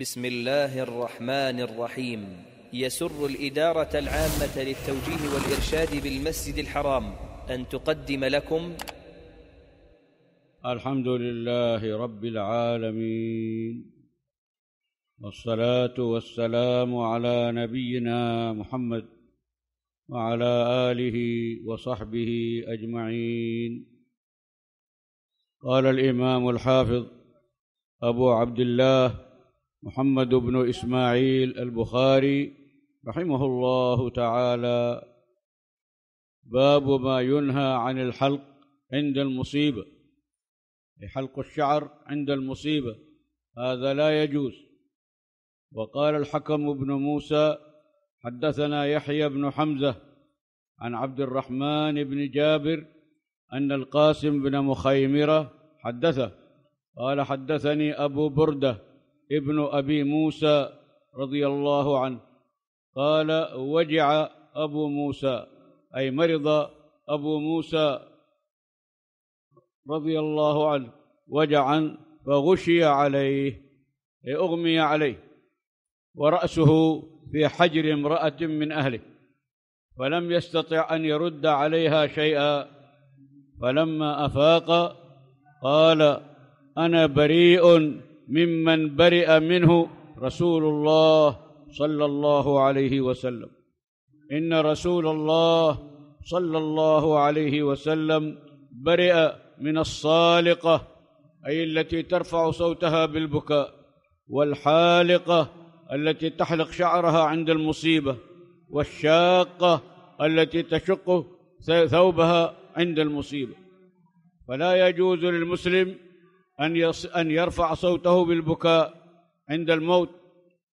بسم الله الرحمن الرحيم يسر الإدارة العامة للتوجيه والإرشاد بالمسجد الحرام أن تقدم لكم الحمد لله رب العالمين والصلاة والسلام على نبينا محمد وعلى آله وصحبه أجمعين قال الإمام الحافظ أبو عبد الله محمد بن إسماعيل البخاري رحمه الله تعالى باب ما ينهى عن الحلق عند المصيبة حلق الشعر عند المصيبة هذا لا يجوز وقال الحكم بن موسى حدثنا يحيى بن حمزة عن عبد الرحمن بن جابر أن القاسم بن مخيمرة حدثه قال حدثني أبو بردة ابن أبي موسى رضي الله عنه قال وجع أبو موسى أي مرض أبو موسى رضي الله عنه وجعا فغشي عليه أغمي عليه ورأسه في حجر امرأة من أهله فلم يستطع أن يرد عليها شيئا فلما أفاق قال أنا بريء ممن برئ منه رسول الله صلى الله عليه وسلم إن رسول الله صلى الله عليه وسلم برئ من الصالقة أي التي ترفع صوتها بالبكاء والحالقة التي تحلق شعرها عند المصيبة والشاقة التي تشق ثوبها عند المصيبة فلا يجوز للمسلم أن, أن يرفع صوته بالبكاء عند الموت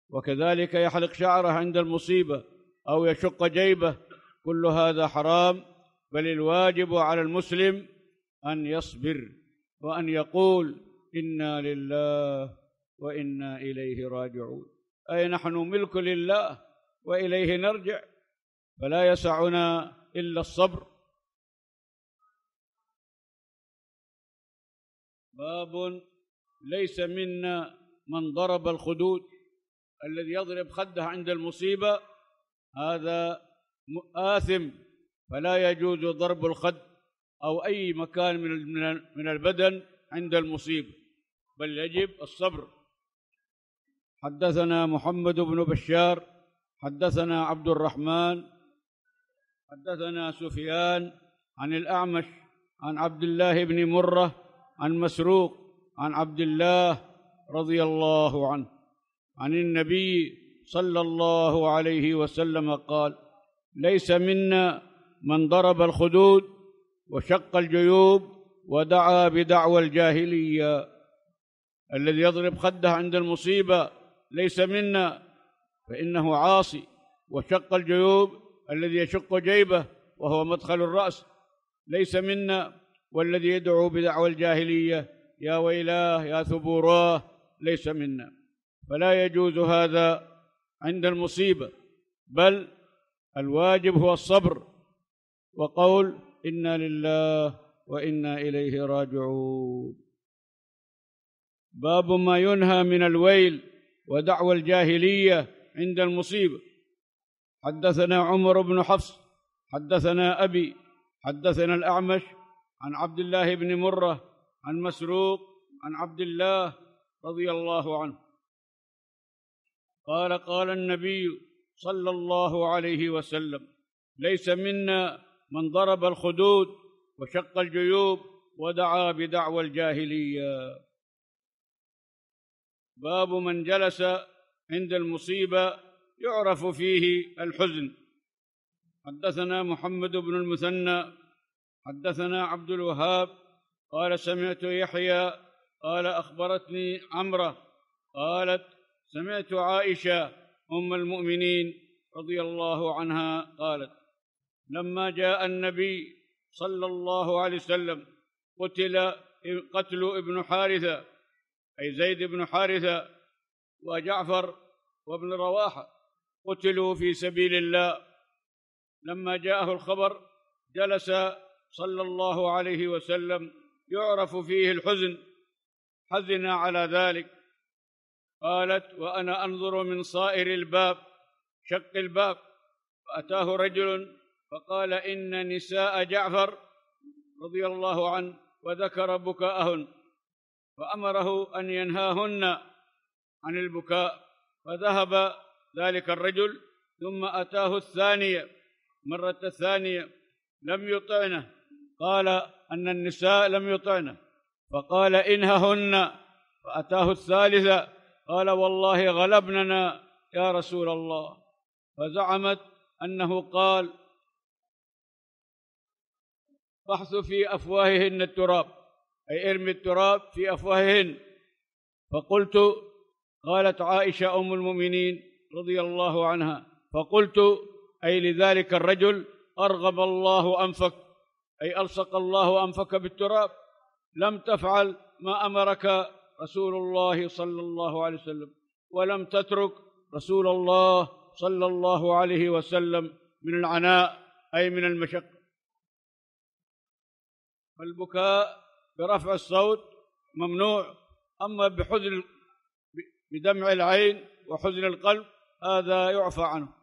وكذلك يحلق شعره عند المصيبة أو يشق جيبه كل هذا حرام بل الواجب على المسلم أن يصبر وأن يقول إنا لله وإنا إليه راجعون أي نحن ملك لله وإليه نرجع فلا يسعنا إلا الصبر باب ليس منا من ضرب الخدود الذي يضرب خده عند المصيبة هذا آثم فلا يجوز ضرب الخد أو أي مكان من من البدن عند المصيبة بل يجب الصبر حدثنا محمد بن بشار حدثنا عبد الرحمن حدثنا سفيان عن الأعمش عن عبد الله بن مره عن مسروق عن عبد الله رضي الله عنه عن النبي صلى الله عليه وسلم قال ليس منا من ضرب الخدود وشق الجيوب ودعا بدعوى الجاهليه الذي يضرب خده عند المصيبه ليس منا فانه عاصي وشق الجيوب الذي يشق جيبه وهو مدخل الراس ليس منا والذي يدعو بدعوى الجاهلية يا ويلاه يا ثبوراه ليس منا فلا يجوز هذا عند المصيبة بل الواجب هو الصبر وقول إنا لله وإنا إليه راجعون باب ما ينهى من الويل ودعوى الجاهلية عند المصيبة حدثنا عمر بن حفص حدثنا أبي حدثنا الأعمش عن عبد الله بن مرة عن مسروق عن عبد الله رضي الله عنه قال قال النبي صلى الله عليه وسلم ليس منا من ضرب الخدود وشق الجيوب ودعا بدعوى الجاهليه باب من جلس عند المصيبه يعرف فيه الحزن حدثنا محمد بن المثنى حدثنا عبد الوهاب قال سمعت يحيى قال اخبرتني عمره قالت سمعت عائشه ام المؤمنين رضي الله عنها قالت لما جاء النبي صلى الله عليه وسلم قتل قتل ابن حارثه اي زيد بن حارثه وجعفر وابن رواحه قتلوا في سبيل الله لما جاءه الخبر جلس صلى الله عليه وسلم يعرف فيه الحزن حزن على ذلك قالت وأنا أنظر من صائر الباب شق الباب فأتاه رجل فقال إن نساء جعفر رضي الله عنه وذكر بكاءهن فأمره أن ينهاهن عن البكاء فذهب ذلك الرجل ثم أتاه الثانية مرة الثانية لم يطعنه قال أن النساء لم يطعن فقال إنههن فأتاه الثالثة قال والله غلبننا يا رسول الله فزعمت أنه قال فحث في أفواههن التراب أي ارمي التراب في أفواههن فقلت قالت عائشة أم المؤمنين رضي الله عنها فقلت أي لذلك الرجل أرغب الله أنفك أي ألصق الله أنفك بالتراب لم تفعل ما أمرك رسول الله صلى الله عليه وسلم ولم تترك رسول الله صلى الله عليه وسلم من العناء أي من المشقة فالبكاء برفع الصوت ممنوع أما بحزن بدمع العين وحزن القلب هذا يعفى عنه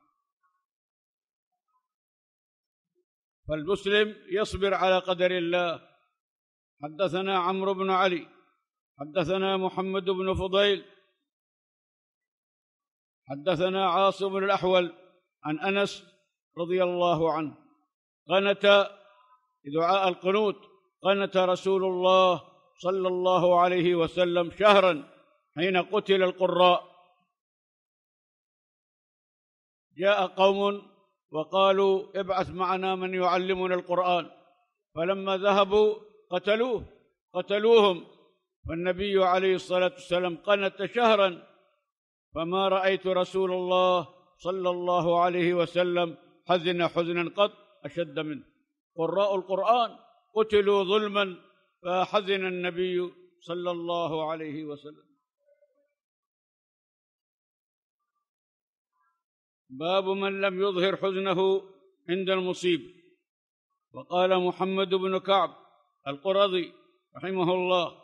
فالمسلم يصبر على قدر الله حدثنا عمرو بن علي حدثنا محمد بن فضيل حدثنا عاصم بن الأحول عن أنس رضي الله عنه قنت دعاء القنوت قنت رسول الله صلى الله عليه وسلم شهرا حين قتل القراء جاء قوم وقالوا ابعث معنا من يعلمنا القرآن فلما ذهبوا قتلوه قتلوهم فالنبي عليه الصلاة والسلام قنت شهرا فما رأيت رسول الله صلى الله عليه وسلم حزن حزنا قط أشد منه قراء القرآن قتلوا ظلما فحزن النبي صلى الله عليه وسلم باب من لم يظهر حزنه عند المصيب وقال محمد بن كعب القرظي رحمه الله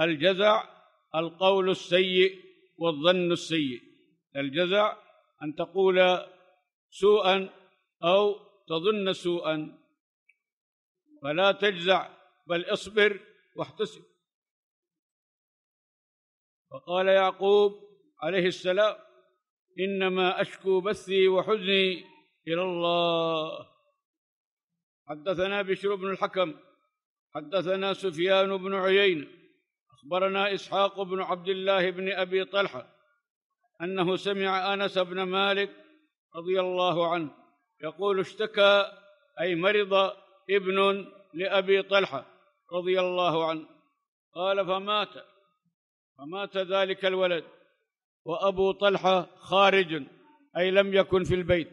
الجزع القول السيء والظن السيء الجزع ان تقول سوءا او تظن سوءا فلا تجزع بل اصبر واحتسب وقال يعقوب عليه السلام إنما أشكو بثي وحزني إلى الله حدثنا بشر بن الحكم حدثنا سفيان بن عيينة أخبرنا إسحاق بن عبد الله بن أبي طلحة أنه سمع أنس بن مالك رضي الله عنه يقول اشتكى أي مرض ابن لأبي طلحة رضي الله عنه قال فمات فمات ذلك الولد وأبو طلحة خارج أي لم يكن في البيت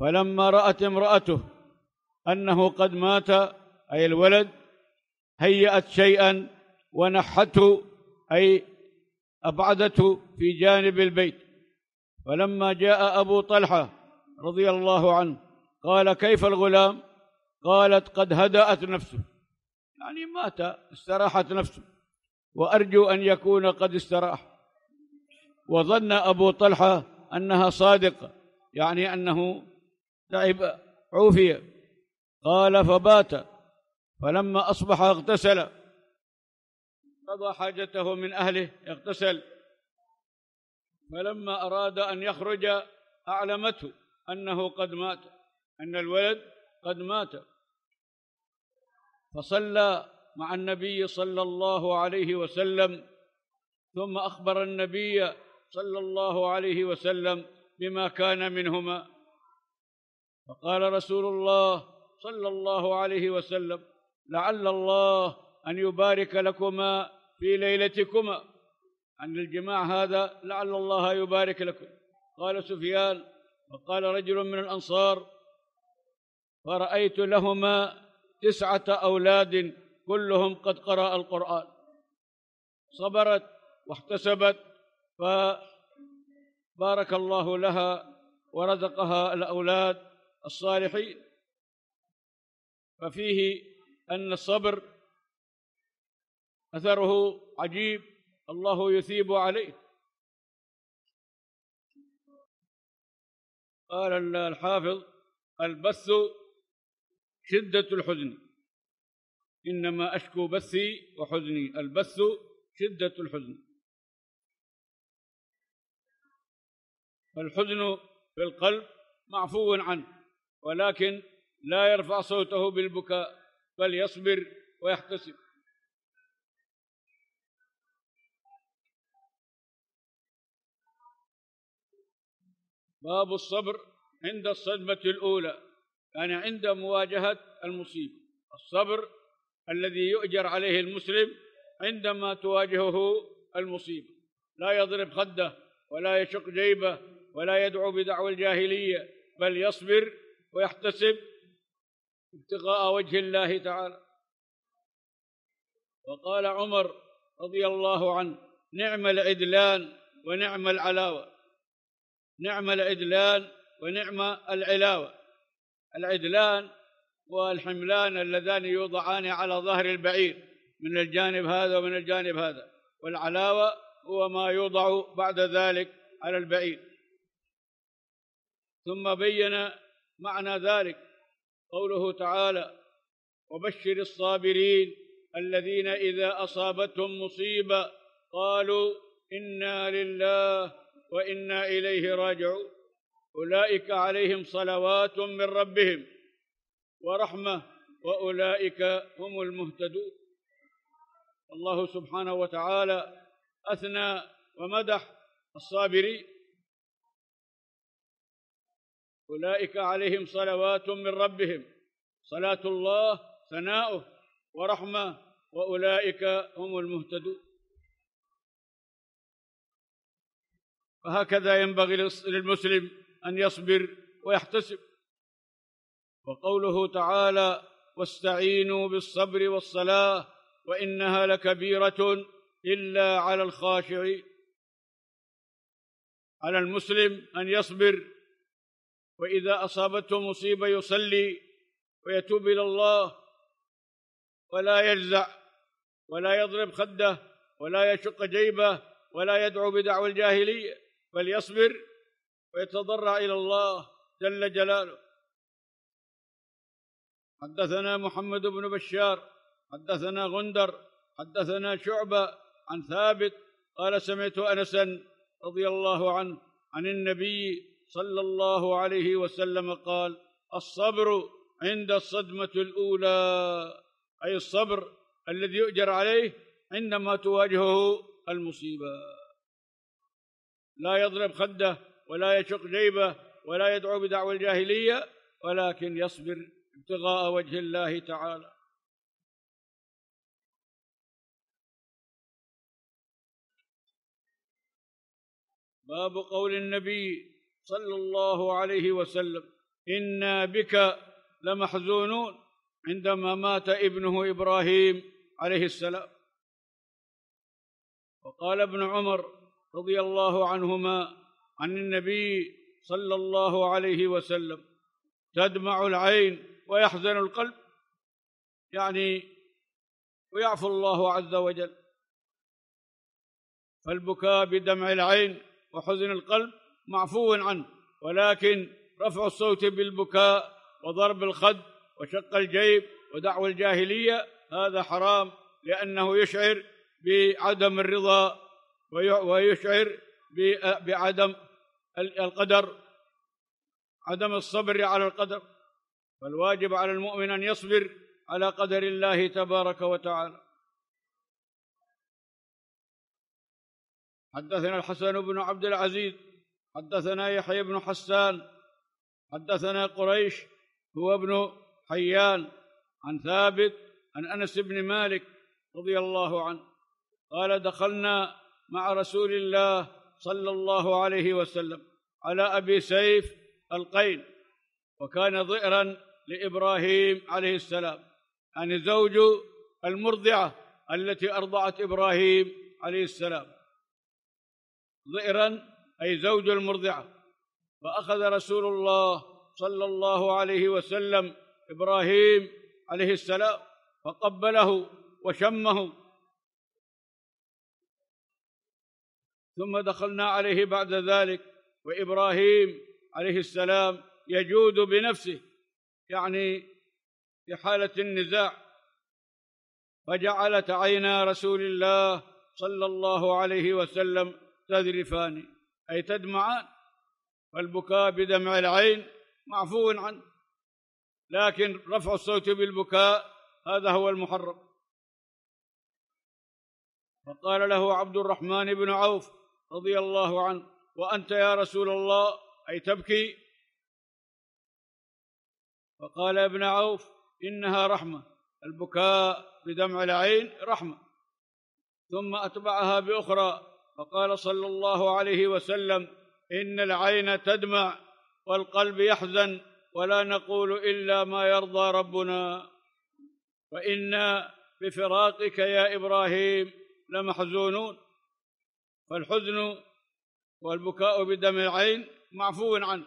فلما رأت امرأته أنه قد مات أي الولد هيأت شيئا ونحته أي أبعدته في جانب البيت فلما جاء أبو طلحة رضي الله عنه قال كيف الغلام قالت قد هدأت نفسه يعني مات استراحت نفسه وأرجو أن يكون قد استراح وظن أبو طلحة أنها صادقة يعني أنه تعب عوفي قال فبات فلما أصبح اغتسل قضى حاجته من أهله اغتسل فلما أراد أن يخرج أعلمته أنه قد مات أن الولد قد مات فصلى مع النبي صلى الله عليه وسلم ثم أخبر النبي صلى الله عليه وسلم بما كان منهما فقال رسول الله صلى الله عليه وسلم لعل الله أن يبارك لكما في ليلتكما عن الجماع هذا لعل الله يبارك لكم قال سفيان وقال رجل من الأنصار فرأيت لهما تسعة أولاد كلهم قد قرأ القرآن صبرت واحتسبت فبارك الله لها ورزقها الأولاد الصالحين ففيه أن الصبر أثره عجيب الله يثيب عليه قال الحافظ البث شدة الحزن إنما أشكو بثي وحزني البث شدة الحزن فالحزن في القلب معفو عنه ولكن لا يرفع صوته بالبكاء بل يصبر ويحتسب باب الصبر عند الصدمة الأولى يعني عند مواجهة المصيبة الصبر الذي يؤجر عليه المسلم عندما تواجهه المصيبة لا يضرب خده ولا يشق جيبه ولا يدعو بدعوى الجاهلية بل يصبر ويحتسب ابتغاء وجه الله تعالى وقال عمر رضي الله عنه نعم العدلان ونعم العلاوة نعم العدلان ونعم العلاوة العدلان والحملان اللذان يوضعان على ظهر البعير من الجانب هذا ومن الجانب هذا والعلاوة هو ما يوضع بعد ذلك على البعير ثم بين معنى ذلك قوله تعالى وبشر الصابرين الذين إذا أصابتهم مصيبة قالوا إنا لله وإنا إليه راجعون أولئك عليهم صلوات من ربهم ورحمة وأولئك هم المهتدون الله سبحانه وتعالى أثنى ومدح الصابرين أولئك عليهم صلوات من ربهم صلاة الله ثناؤه ورحمة وأولئك هم المهتدون فهكذا ينبغي للمسلم أن يصبر ويحتسب وقوله تعالى واستعينوا بالصبر والصلاة وإنها لكبيرة إلا على الخاشعين على المسلم أن يصبر واذا اصابته مصيبه يصلي ويتوب الى الله ولا يجزع ولا يضرب خده ولا يشق جيبه ولا يدعو بدعوى الجاهليه بل يصبر ويتضرع الى الله جل جلاله حدثنا محمد بن بشار حدثنا غندر حدثنا شعبه عن ثابت قال سمعت انسا رضي الله عنه عن النبي صلى الله عليه وسلم قال الصبر عند الصدمة الأولى أي الصبر الذي يؤجر عليه عندما تواجهه المصيبة لا يضرب خده ولا يشق جيبه ولا يدعو بدعوى الجاهلية ولكن يصبر ابتغاء وجه الله تعالى باب قول النبي صلى الله عليه وسلم إنا بك لمحزونون عندما مات ابنه إبراهيم عليه السلام وقال ابن عمر رضي الله عنهما عن النبي صلى الله عليه وسلم تدمع العين ويحزن القلب يعني ويعفو الله عز وجل فالبكاء بدمع العين وحزن القلب معفو عنه ولكن رفع الصوت بالبكاء وضرب الخد وشق الجيب ودعوى الجاهلية هذا حرام لأنه يشعر بعدم الرضا ويشعر بعدم القدر عدم الصبر على القدر فالواجب على المؤمن أن يصبر على قدر الله تبارك وتعالى حدثنا الحسن بن عبد العزيز حدثنا يحيى بن حسان حدثنا قريش هو ابن حيان عن ثابت عن انس بن مالك رضي الله عنه قال دخلنا مع رسول الله صلى الله عليه وسلم على ابي سيف القين وكان ظئرا لابراهيم عليه السلام يعني زوج المرضعه التي ارضعت ابراهيم عليه السلام ظئرا أي زوج المرضعة فأخذ رسول الله صلى الله عليه وسلم إبراهيم عليه السلام فقبله وشمه ثم دخلنا عليه بعد ذلك وإبراهيم عليه السلام يجود بنفسه يعني في حالة النزاع فجعلت عينا رسول الله صلى الله عليه وسلم تذرفان أي تدمعان والبكاء بدمع العين معفو عنه لكن رفع الصوت بالبكاء هذا هو المحرم فقال له عبد الرحمن بن عوف رضي الله عنه وأنت يا رسول الله أي تبكي فقال ابن عوف إنها رحمة البكاء بدمع العين رحمة ثم أتبعها بأخرى فقال صلى الله عليه وسلم ان العين تدمع والقلب يحزن ولا نقول الا ما يرضى ربنا وانا بفراقك يا ابراهيم لمحزونون فالحزن والبكاء بدم العين معفو عنه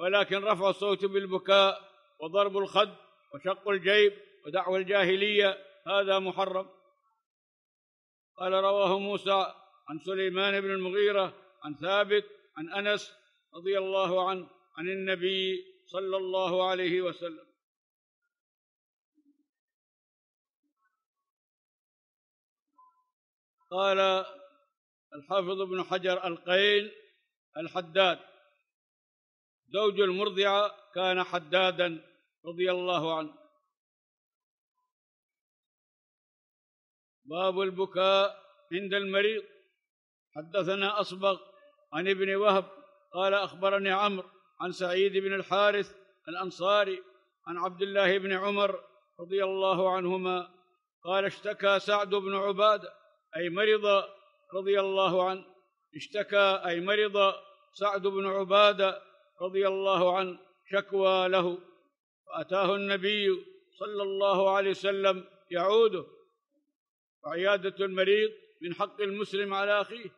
ولكن رفع الصوت بالبكاء وضرب الخد وشق الجيب ودعوى الجاهليه هذا محرم قال رواه موسى عن سليمان بن المغيرة عن ثابت عن أنس رضي الله عنه عن النبي صلى الله عليه وسلم قال الحافظ ابن حجر القيل الحداد زوج المرضعة كان حدادا رضي الله عنه باب البكاء عند المريض حدثنا أصبغ عن ابن وهب قال أخبرني عمرو عن سعيد بن الحارث الأنصاري عن عبد الله بن عمر رضي الله عنهما قال اشتكى سعد بن عبادة أي مرض رضي الله عنه اشتكى أي مرض سعد بن عبادة رضي الله عنه شكوى له فأتاه النبي صلى الله عليه وسلم يعوده وعيادة المريض من حق المسلم على أخيه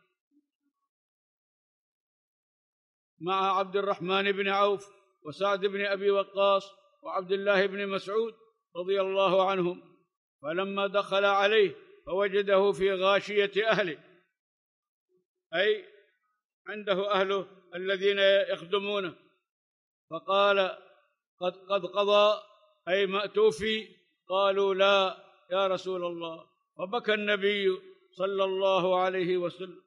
مع عبد الرحمن بن عوف وسعد بن ابي وقاص وعبد الله بن مسعود رضي الله عنهم فلما دخل عليه فوجده في غاشيه اهله اي عنده اهله الذين يخدمونه فقال قد قد قضى اي توفي قالوا لا يا رسول الله فبكى النبي صلى الله عليه وسلم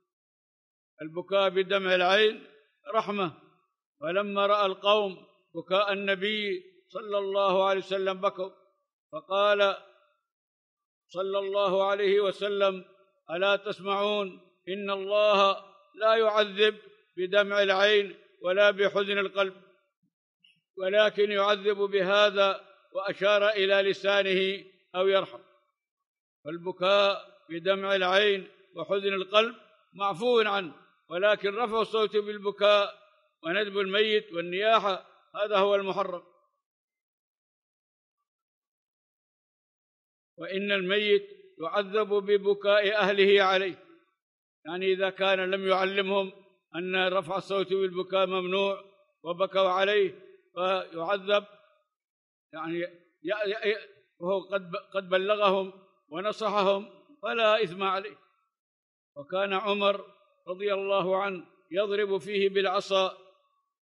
البكاء بدمع العين رحمه فلما راى القوم بكاء النبي صلى الله عليه وسلم بكوا فقال صلى الله عليه وسلم الا تسمعون ان الله لا يعذب بدمع العين ولا بحزن القلب ولكن يعذب بهذا واشار الى لسانه او يرحم فالبكاء بدمع العين وحزن القلب معفو عنه ولكن رفع الصوت بالبكاء وندب الميت والنياحة هذا هو المحرم وإن الميت يعذب ببكاء أهله عليه يعني إذا كان لم يعلمهم أن رفع الصوت بالبكاء ممنوع وبكوا عليه فيعذب يعني وهو قد قد بلغهم ونصحهم فلا إثم عليه وكان عمر رضي الله عنه يضرب فيه بالعصا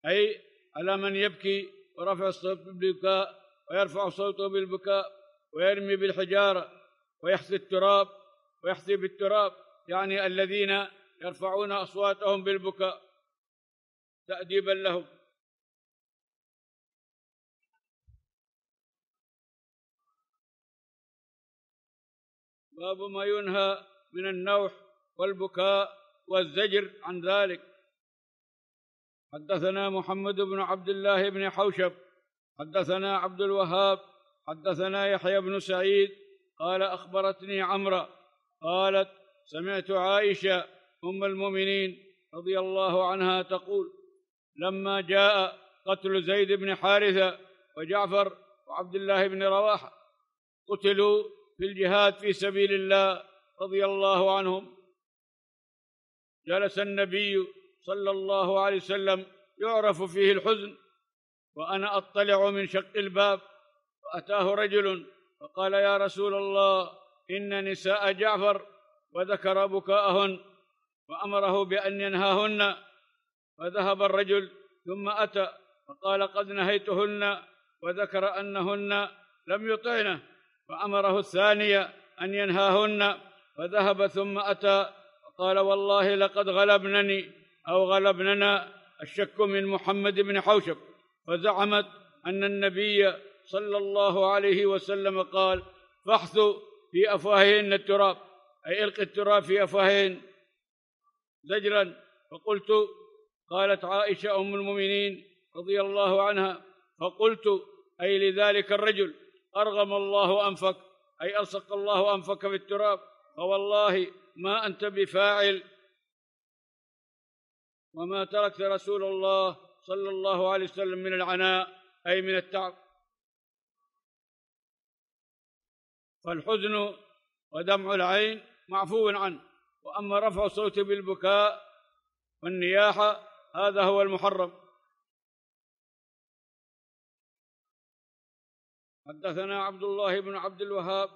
أي على من يبكي ورفع الصوت بالبكاء ويرفع صوته بالبكاء ويرمي بالحجارة ويحثي التراب ويحثي بالتراب يعني الذين يرفعون أصواتهم بالبكاء تأديبا لهم باب ما ينهى من النوح والبكاء والزجر عن ذلك حدثنا محمد بن عبد الله بن حوشب حدثنا عبد الوهاب حدثنا يحيى بن سعيد قال اخبرتني عمره قالت سمعت عائشه ام المؤمنين رضي الله عنها تقول لما جاء قتل زيد بن حارثه وجعفر وعبد الله بن رواحه قتلوا في الجهاد في سبيل الله رضي الله عنهم جلس النبي صلى الله عليه وسلم يعرف فيه الحزن وأنا أطلع من شق الباب فأتاه رجل فقال يا رسول الله إن نساء جعفر وذكر بكاءهن وأمره بأن ينهاهن فذهب الرجل ثم أتى فقال قد نهيتهن وذكر أنهن لم يطعنه فأمره الثانية أن ينهاهن فذهب ثم أتى قال والله لقد غلبنني أو غلبننا الشك من محمد بن حوشب فزعمت أن النبي صلى الله عليه وسلم قال فاحثوا في أفواههن التراب أي إلقي التراب في أفواههن زجرا فقلت قالت عائشة أم المؤمنين رضي الله عنها فقلت أي لذلك الرجل أرغم الله أنفك أي ألصق الله أنفك في التراب فوالله ما أنت بفاعل وما تركت رسول الله صلى الله عليه وسلم من العناء أي من التعب فالحزن ودمع العين معفو عنه وأما رفع الصوت بالبكاء والنياحة هذا هو المحرم حدثنا عبد الله بن عبد الوهاب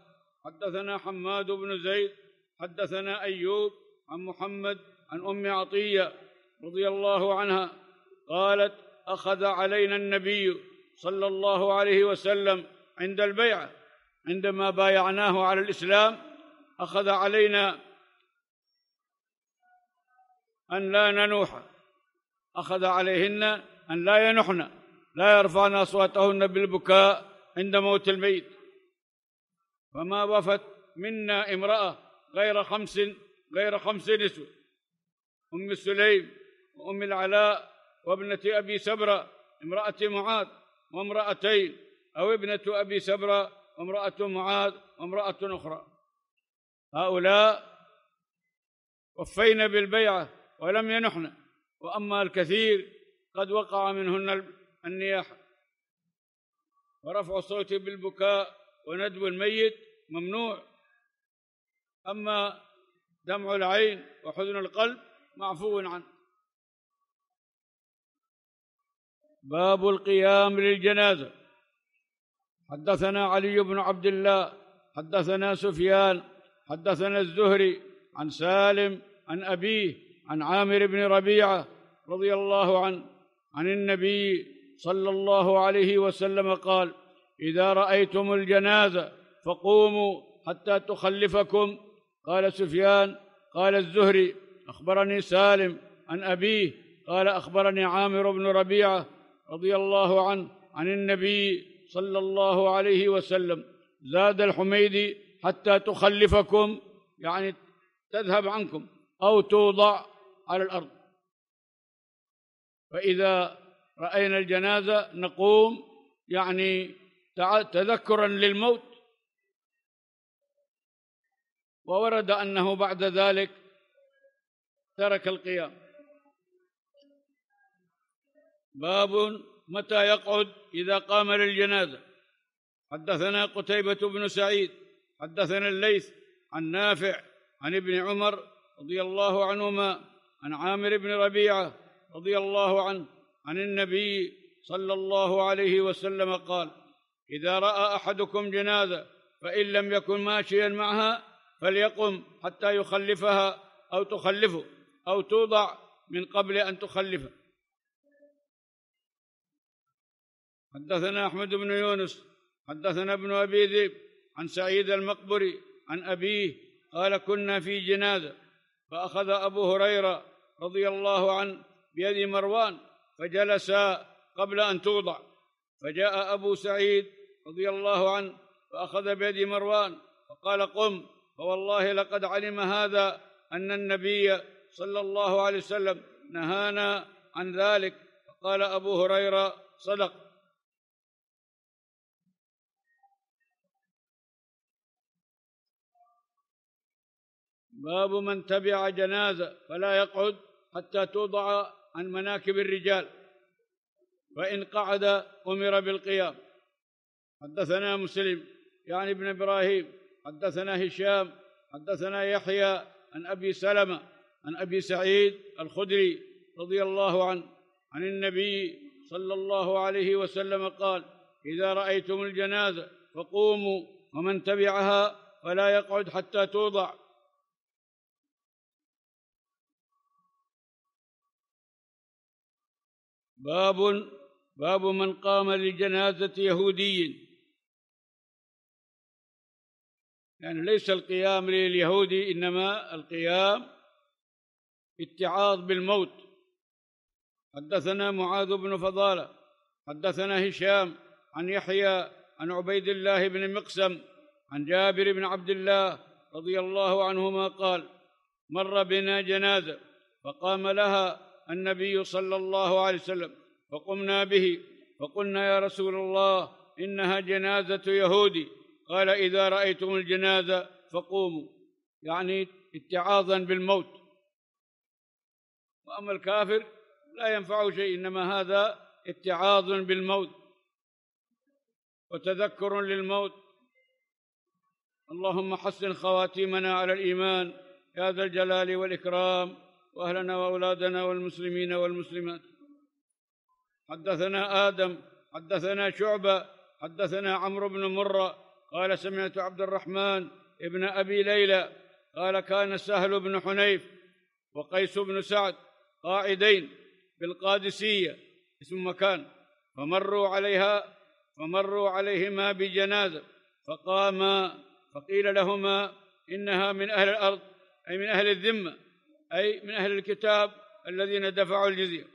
حدثنا حماد بن زيد حدثنا أيوب عن محمد عن أم عطية رضي الله عنها قالت أخذ علينا النبي صلى الله عليه وسلم عند البيعة عندما بايعناه على الإسلام أخذ علينا أن لا ننوح أخذ عليهن أن لا ينحن لا يرفعن أصواتهن بالبكاء عند موت الميت فما وفت منا امرأة غير خمس غير خمس نسوة أم سليم وأم العلاء وابنة أبي سبرة امرأة معاذ وامرأتين أو ابنة أبي سبرة وامرأة معاذ وامرأة أخرى هؤلاء وفينا بالبيعة ولم ينحن وأما الكثير قد وقع منهن النياحة ورفع الصوت بالبكاء وندب الميت ممنوع أما دمع العين وحزن القلب معفو عنه باب القيام للجنازة حدثنا علي بن عبد الله حدثنا سفيان حدثنا الزهري عن سالم عن أبيه عن عامر بن ربيعة رضي الله عنه عن النبي صلى الله عليه وسلم قال إذا رأيتم الجنازة فقوموا حتى تخلفكم قال سفيان قال الزهري اخبرني سالم عن ابيه قال اخبرني عامر بن ربيعه رضي الله عنه عن النبي صلى الله عليه وسلم زاد الحميدي حتى تخلفكم يعني تذهب عنكم او توضع على الارض فاذا راينا الجنازه نقوم يعني تذكرا للموت وورد أنه بعد ذلك ترك القيام باب متى يقعد إذا قام للجنازة حدثنا قتيبة بن سعيد حدثنا الليث عن نافع عن ابن عمر رضي الله عنهما عن عامر بن ربيعة رضي الله عنه عن النبي صلى الله عليه وسلم قال إذا رأى أحدكم جنازة فإن لم يكن ماشيا معها فليقم حتى يخلفها أو تخلفه أو توضع من قبل أن تخلفه حدثنا أحمد بن يونس حدثنا ابن أبي ذئب عن سعيد المقبري عن أبيه قال كنا في جنازة فأخذ أبو هريرة رضي الله عنه بيد مروان فجلس قبل أن توضع فجاء أبو سعيد رضي الله عنه فأخذ بيد مروان فقال قم فوالله لقد علم هذا أن النبي صلى الله عليه وسلم نهانا عن ذلك فقال أبو هريرة صدق باب من تبع جنازة فلا يقعد حتى توضع عن مناكب الرجال فإن قعد أمر بالقيام حدثنا مسلم يعني ابن إبراهيم حدثنا هشام حدثنا يحيى عن ابي سلمه عن ابي سعيد الخدري رضي الله عنه عن النبي صلى الله عليه وسلم قال اذا رايتم الجنازه فقوموا ومن تبعها فلا يقعد حتى توضع باب باب من قام لجنازه يهودي يعني ليس القيام لليهودي إنما القيام اتعاظ بالموت حدثنا معاذ بن فضالة حدثنا هشام عن يحيى عن عبيد الله بن مقسم عن جابر بن عبد الله رضي الله عنهما قال مر بنا جنازة فقام لها النبي صلى الله عليه وسلم فقمنا به فقلنا يا رسول الله إنها جنازة يهودي قال إذا رأيتم الجنازة فقوموا يعني اتعاظا بالموت وأما الكافر لا ينفع شيء إنما هذا اتعاظ بالموت وتذكر للموت اللهم حسن خواتيمنا على الإيمان يا ذا الجلال والإكرام وأهلنا وأولادنا والمسلمين والمسلمات حدثنا آدم حدثنا شعبة حدثنا عمرو بن مرة قال سمعت عبد الرحمن ابن أبي ليلى قال كان سهل بن حنيف وقيس بن سعد قاعدين بالقادسية اسم مكان فمروا عليها فمروا عليهما بجنازة فقاما فقيل لهما إنها من أهل الأرض أي من أهل الذمة أي من أهل الكتاب الذين دفعوا الجزية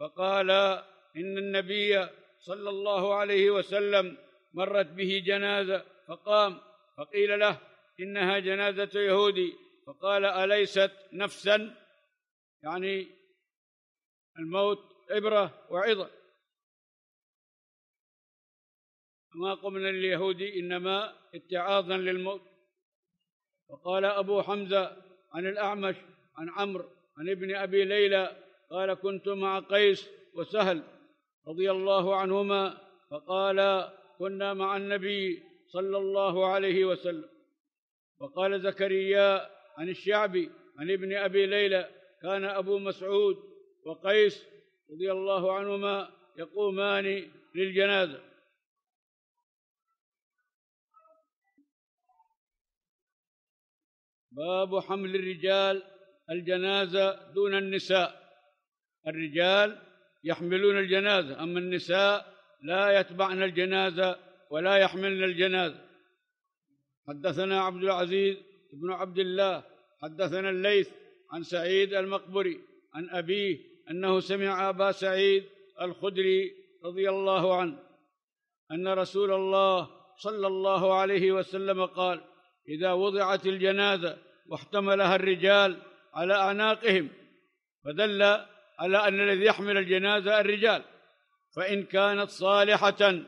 فقال إن النبي صلى الله عليه وسلم مرت به جنازة فقام فقيل له إنها جنازة يهودي فقال أليست نفسا يعني الموت عبرة وعظة ما قمنا لليهودي إنما اتعاظا للموت وقال أبو حمزة عن الأعمش عن عمرو عن ابن أبي ليلى قال كنت مع قيس وسهل رضي الله عنهما فقال كنا مع النبي صلى الله عليه وسلم وقال زكريا عن الشعبي عن ابن أبي ليلى كان أبو مسعود وقيس رضي الله عنهما يقومان للجنازة باب حمل الرجال الجنازة دون النساء الرجال يحملون الجنازة أما النساء لا يتبعن الجنازة ولا يحملن الجنازة حدثنا عبد العزيز بن عبد الله حدثنا الليث عن سعيد المقبري عن أبيه أنه سمع أبا سعيد الخدري رضي الله عنه أن رسول الله صلى الله عليه وسلم قال إذا وضعت الجنازة واحتملها الرجال على أعناقهم فدل على أن الذي يحمل الجنازة الرجال فإن كانت صالحة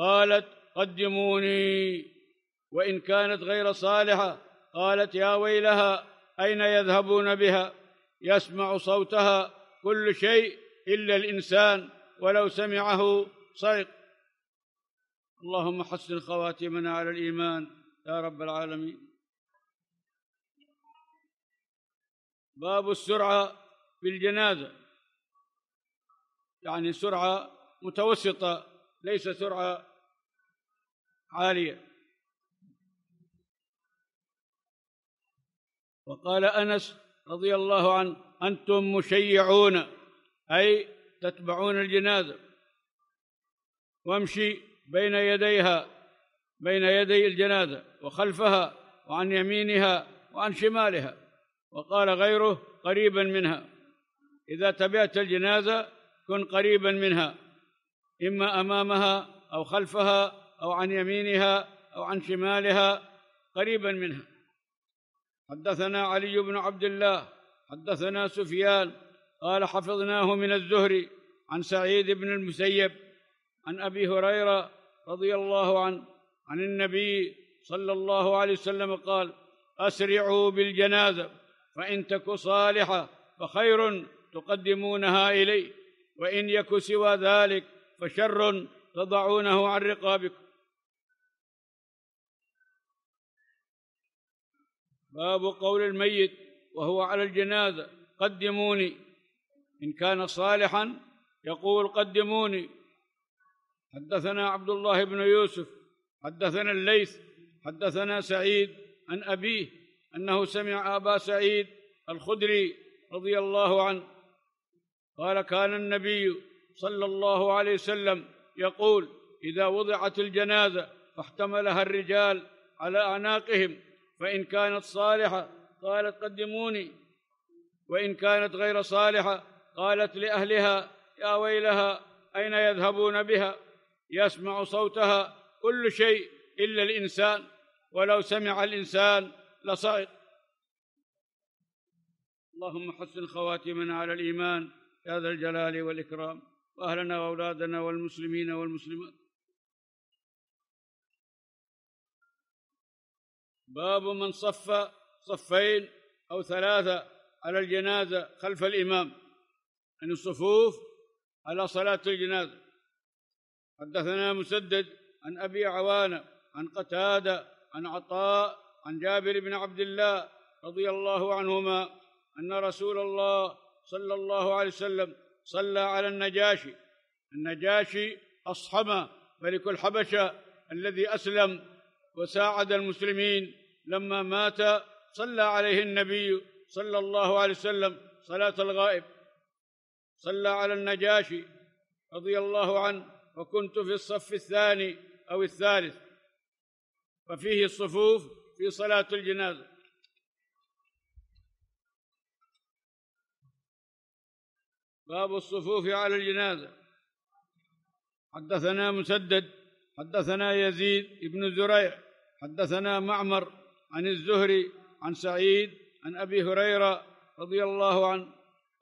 قالت قدموني وإن كانت غير صالحة قالت يا ويلها أين يذهبون بها يسمع صوتها كل شيء إلا الإنسان ولو سمعه صيق اللهم حسن خواتمنا على الإيمان يا رب العالمين باب السرعة في الجنازة يعني سرعة متوسطة ليس سرعة عالية وقال أنس رضي الله عنه أنتم مشيعون أي تتبعون الجنازة وامشي بين يديها بين يدي الجنازة وخلفها وعن يمينها وعن شمالها وقال غيره قريبا منها إذا تبعت الجنازة كن قريبا منها إما أمامها أو خلفها أو عن يمينها أو عن شمالها قريبا منها حدثنا علي بن عبد الله حدثنا سفيان قال حفظناه من الزهري عن سعيد بن المسيب عن أبي هريرة رضي الله عنه عن النبي صلى الله عليه وسلم قال أسرعوا بالجنازة فإن تك صالحة فخير تقدمونها إليه وإن يك سوى ذلك فشر تضعونه عن رقابكم باب قول الميت وهو على الجنازة قدموني إن كان صالحا يقول قدموني حدثنا عبد الله بن يوسف حدثنا الليث حدثنا سعيد عن أبيه أنه سمع أبا سعيد الخدري رضي الله عنه قال كان النبي صلى الله عليه وسلم يقول إذا وضعت الجنازة فاحتملها الرجال على أعناقهم فإن كانت صالحة قالت قدموني وإن كانت غير صالحة قالت لأهلها يا ويلها أين يذهبون بها يسمع صوتها كل شيء إلا الإنسان ولو سمع الإنسان لصعد اللهم حسن خواتمنا على الإيمان يا ذا الجلال والإكرام وأهلنا وأولادنا والمسلمين والمسلمات باب من صف صفين أو ثلاثة على الجنازة خلف الإمام عن يعني الصفوف على صلاة الجنازة حدثنا مسدد عن أبي عوانة عن قتادة عن عطاء عن جابر بن عبد الله رضي الله عنهما أن رسول الله صلى الله عليه وسلم صلى على النجاشي النجاشي اصحم ملك الحبشة الذي أسلم وساعد المسلمين لما مات صلى عليه النبي صلى الله عليه وسلم صلاة الغائب صلى على النجاشي رضي الله عنه وكنت في الصف الثاني أو الثالث ففيه الصفوف في صلاة الجنازة باب الصفوف على الجنازة حدثنا مسدد حدثنا يزيد بن زريع حدثنا معمر عن الزهري عن سعيد عن ابي هريره رضي الله عنه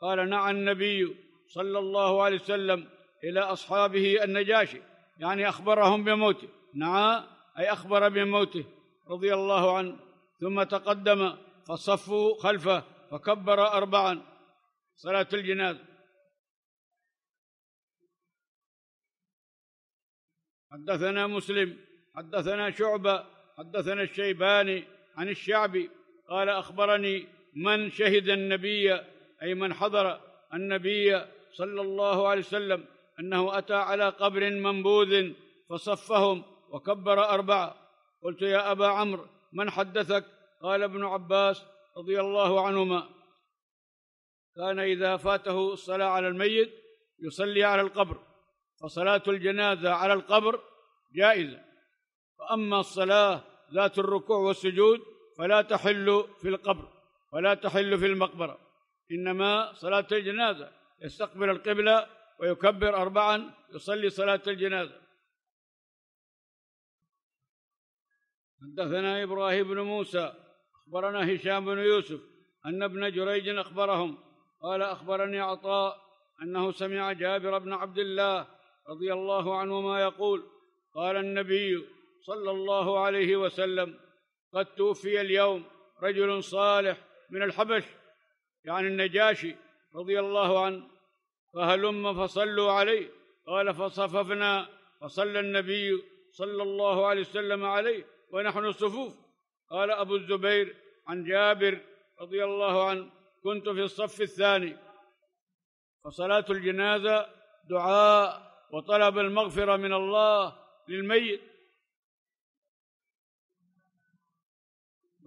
قال نعى النبي صلى الله عليه وسلم الى اصحابه النجاشي يعني اخبرهم بموته نعى اي اخبر بموته رضي الله عنه ثم تقدم فصفوا خلفه فكبر اربعا صلاه الجنازه حدثنا مسلم حدثنا شعبه حدثنا الشيباني عن الشعبي قال أخبرني من شهد النبي أي من حضر النبي صلى الله عليه وسلم أنه أتى على قبر منبوذ فصفهم وكبر أربعة قلت يا أبا عمرو من حدثك قال ابن عباس رضي الله عنهما كان إذا فاته الصلاة على الميت يصلي على القبر فصلاة الجنازة على القبر جائزة واما الصلاه ذات الركوع والسجود فلا تحل في القبر ولا تحل في المقبره انما صلاه الجنازه يستقبل القبله ويكبر اربعا يصلي صلاه الجنازه حدثنا ابراهيم بن موسى اخبرنا هشام بن يوسف ان ابن جريج اخبرهم قال اخبرني عطاء انه سمع جابر بن عبد الله رضي الله عنهما يقول قال النبي صلى الله عليه وسلم قد توفي اليوم رجل صالح من الحبش يعني النجاشي رضي الله عنه فهلم فصلوا عليه قال فصففنا فصلى النبي صلى الله عليه وسلم عليه ونحن صفوف قال أبو الزبير عن جابر رضي الله عنه كنت في الصف الثاني فصلاة الجنازة دعاء وطلب المغفرة من الله للميت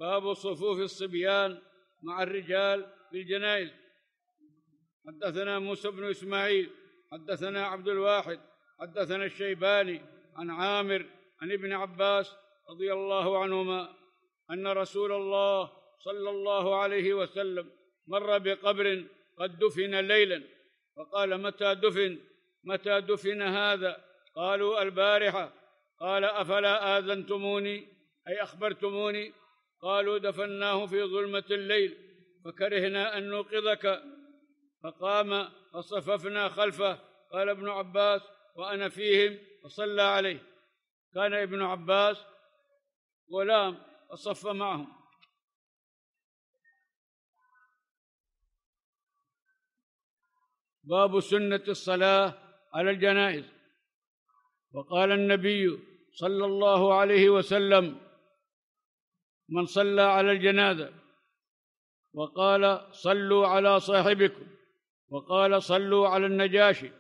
باب صفوف الصبيان مع الرجال في الجنائز حدثنا موسى بن اسماعيل حدثنا عبد الواحد حدثنا الشيباني عن عامر عن ابن عباس رضي الله عنهما ان رسول الله صلى الله عليه وسلم مر بقبر قد دفن ليلا فقال متى دفن متى دفن هذا قالوا البارحه قال افلا اذنتموني اي اخبرتموني قالوا دفناه في ظلمة الليل فكرهنا أن نوقظك فقام فصففنا خلفه قال ابن عباس وأنا فيهم وصلى عليه كان ابن عباس غلام وصف معهم باب سنة الصلاة على الجنائز وقال النبي صلى الله عليه وسلم من صلى على الجنازة وقال صلوا على صاحبكم وقال صلوا على النجاشي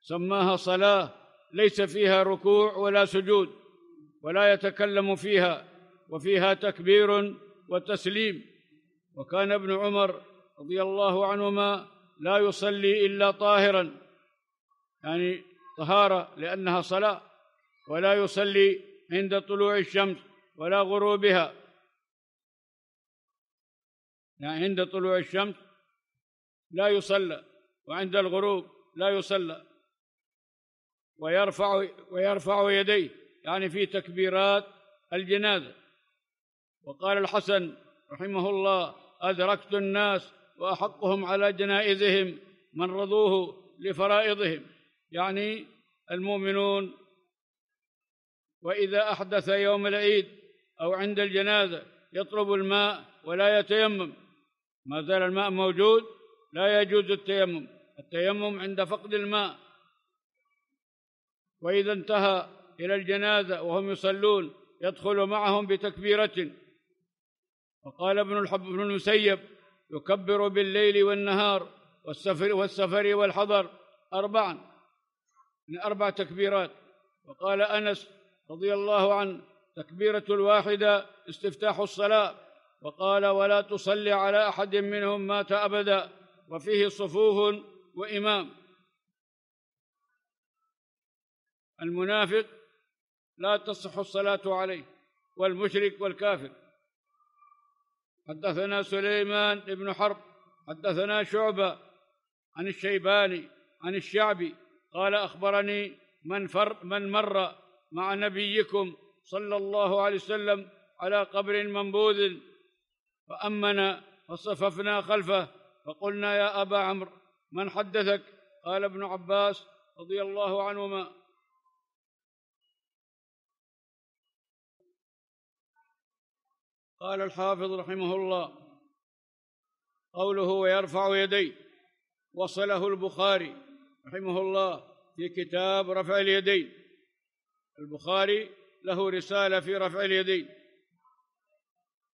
سماها صلاة ليس فيها ركوع ولا سجود ولا يتكلم فيها وفيها تكبير وتسليم وكان ابن عمر رضي الله عنهما لا يصلي إلا طاهرا يعني طهارة لأنها صلاة ولا يصلي عند طلوع الشمس ولا غروبها عند طلوع الشمس لا يصلى وعند الغروب لا يصلى ويرفع ويرفع يديه يعني في تكبيرات الجنازه وقال الحسن رحمه الله ادركت الناس واحقهم على جنائزهم من رضوه لفرائضهم يعني المؤمنون واذا احدث يوم العيد او عند الجنازه يطلب الماء ولا يتيمم ما زال الماء موجود لا يجوز التيمم التيمم عند فقد الماء وإذا انتهى إلى الجنازة وهم يصلون يدخل معهم بتكبيرة وقال ابن الحب بن المسيب يكبر بالليل والنهار والسفر والسفر والحضر أربعا من أربع تكبيرات وقال أنس رضي الله عنه تكبيرة الواحدة استفتاح الصلاة وقال ولا تصلي على احد منهم مات ابدا وفيه صفوف وامام المنافق لا تصح الصلاه عليه والمشرك والكافر حدثنا سليمان بن حرب حدثنا شعبه عن الشيباني عن الشعبي قال اخبرني من فر من مر مع نبيكم صلى الله عليه وسلم على قبر منبوذ فأمنا فصففنا خلفه فقلنا يا أبا عمرو من حدثك قال ابن عباس رضي الله عنهما قال الحافظ رحمه الله قوله ويرفع يدي وصله البخاري رحمه الله في كتاب رفع اليدين البخاري له رساله في رفع اليدين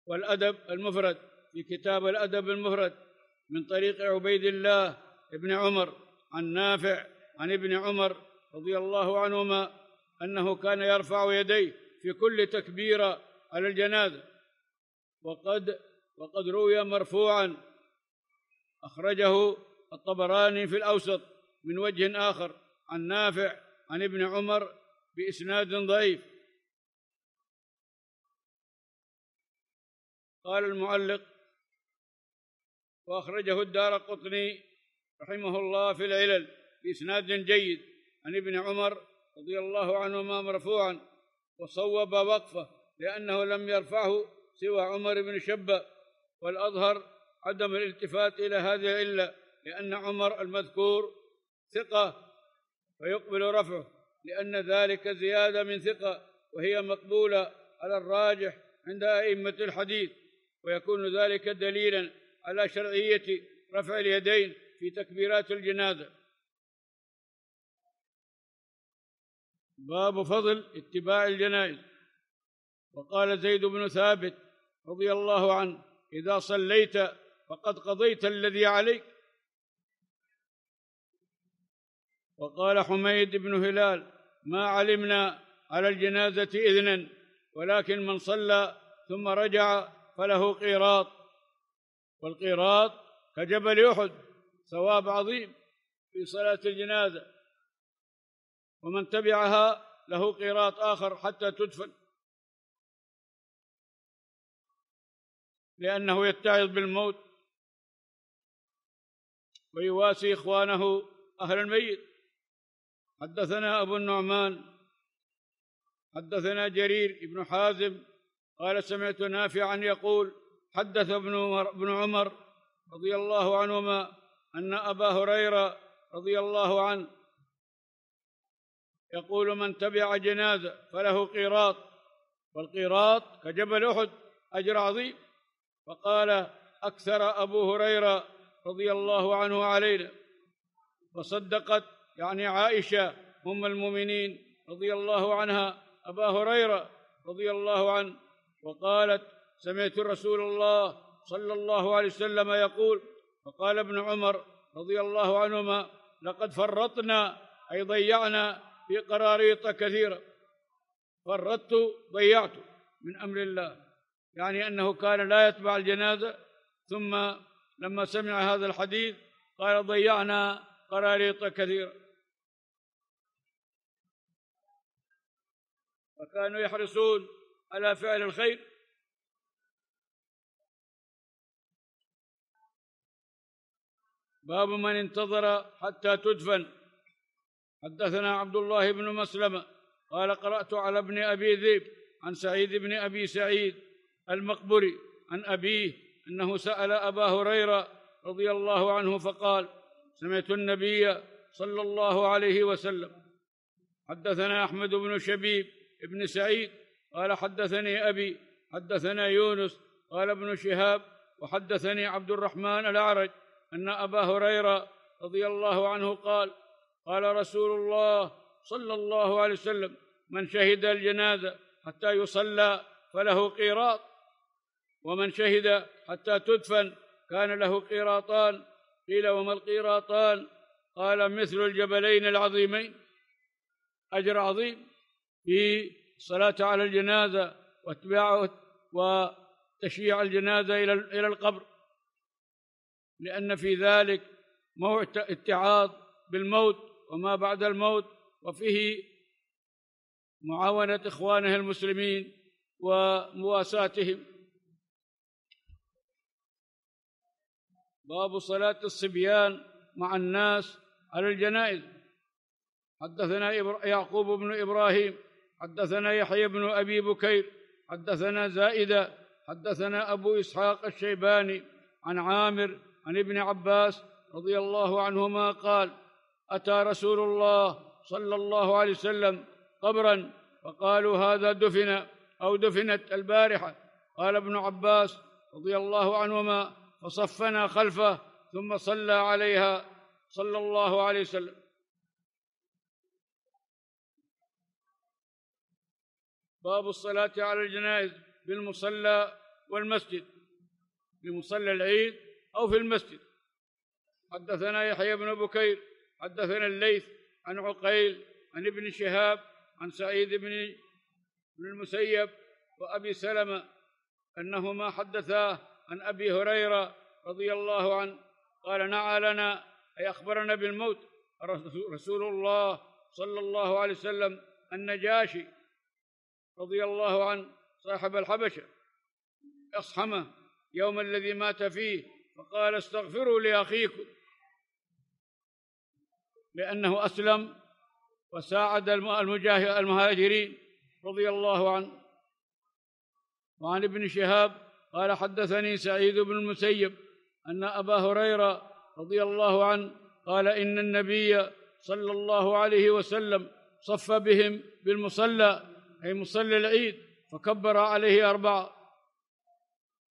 والأدب المفرد في كتاب الأدب المفرد من طريق عبيد الله بن عمر عن نافع عن ابن عمر رضي الله عنهما أنه كان يرفع يديه في كل تكبيرة على الجنازة وقد وقد روي مرفوعا أخرجه الطبراني في الأوسط من وجه آخر عن نافع عن ابن عمر بإسناد ضعيف قال المعلق وأخرجه الدار قطني رحمه الله في العلل بإسناد جيد عن ابن عمر رضي الله عنهما مرفوعا وصوب وقفه لأنه لم يرفعه سوى عمر بن شبة والأظهر عدم الالتفات إلى هذه العلة لأن عمر المذكور ثقة فيقبل رفعه لأن ذلك زيادة من ثقة وهي مقبولة على الراجح عند أئمة الحديث ويكون ذلك دليلا على شرعية رفع اليدين في تكبيرات الجنازة باب فضل اتباع الجنائز وقال زيد بن ثابت رضي الله عنه إذا صليت فقد قضيت الذي عليك وقال حميد بن هلال ما علمنا على الجنازة إذنا ولكن من صلى ثم رجع فله قيراط والقيراط كجبل أحد ثواب عظيم في صلاة الجنازة ومن تبعها له قيراط آخر حتى تدفن لأنه يتعظ بالموت ويواسي إخوانه أهل الميت حدثنا أبو النعمان حدثنا جرير بن حازم قال سمعت نافعا يقول حدث ابن عمر, ابن عمر رضي الله عنهما أن أبا هريرة رضي الله عنه يقول من تبع جنازة فله قيراط والقيراط كجبل أحد أجر عظيم فقال أكثر أبو هريرة رضي الله عنه علينا وصدقت يعني عائشة أم المؤمنين رضي الله عنها أبا هريرة رضي الله عنه وقالت سمعت رسول الله صلى الله عليه وسلم يقول فقال ابن عمر رضي الله عنهما لقد فرطنا أي ضيعنا في قراريط كثيرة فرطت ضيعت من أمر الله يعني أنه كان لا يتبع الجنازة ثم لما سمع هذا الحديث قال ضيعنا قراريط كثيرة فكانوا يحرصون على فعل الخير باب من انتظر حتى تدفن حدثنا عبد الله بن مسلمه قال قرات على ابن ابي ذئب عن سعيد بن ابي سعيد المقبري عن ابيه انه سال ابا هريره رضي الله عنه فقال سمعت النبي صلى الله عليه وسلم حدثنا احمد بن شبيب بن سعيد قال حدثني أبي حدثنا يونس قال ابن شهاب وحدثني عبد الرحمن الأعرج أن أبا هريرة رضي الله عنه قال قال رسول الله صلى الله عليه وسلم من شهد الجنازة حتى يصلى فله قيراط ومن شهد حتى تدفن كان له قيراطان قيل وما القيراطان قال مثل الجبلين العظيمين أجر عظيم في الصلاة على الجنازة واتباعه وتشييع الجنازة إلى إلى القبر لأن في ذلك موع اتعاظ بالموت وما بعد الموت وفيه معاونة إخوانه المسلمين ومواساتهم باب صلاة الصبيان مع الناس على الجنائز حدثنا يعقوب بن إبراهيم حدثنا يحيى بن أبي بكير حدثنا زائدة حدثنا أبو إسحاق الشيباني عن عامر عن ابن عباس رضي الله عنهما قال أتى رسول الله صلى الله عليه وسلم قبرا فقالوا هذا دفن أو دفنت البارحة قال ابن عباس رضي الله عنهما فصفنا خلفه ثم صلى عليها صلى الله عليه وسلم باب الصلاة على الجنائز بالمصلى والمسجد في مصلى العيد أو في المسجد حدثنا يحيى بن بكير حدثنا الليث عن عقيل عن ابن شهاب عن سعيد بن بن المسيب وأبي سلمة أنهما حدثاه عن أبي هريرة رضي الله عنه قال نعى لنا أي أخبرنا بالموت رسول الله صلى الله عليه وسلم النجاشي رضي الله عنه صاحب الحبشة أصحمه يوم الذي مات فيه فقال استغفروا لأخيكم لأنه أسلم وساعد المهاجرين رضي الله عنه وعن ابن شهاب قال حدثني سعيد بن المسيب أن أبا هريرة رضي الله عنه قال إن النبي صلى الله عليه وسلم صف بهم بالمصلى أي مصلي العيد فكبر عليه أربعة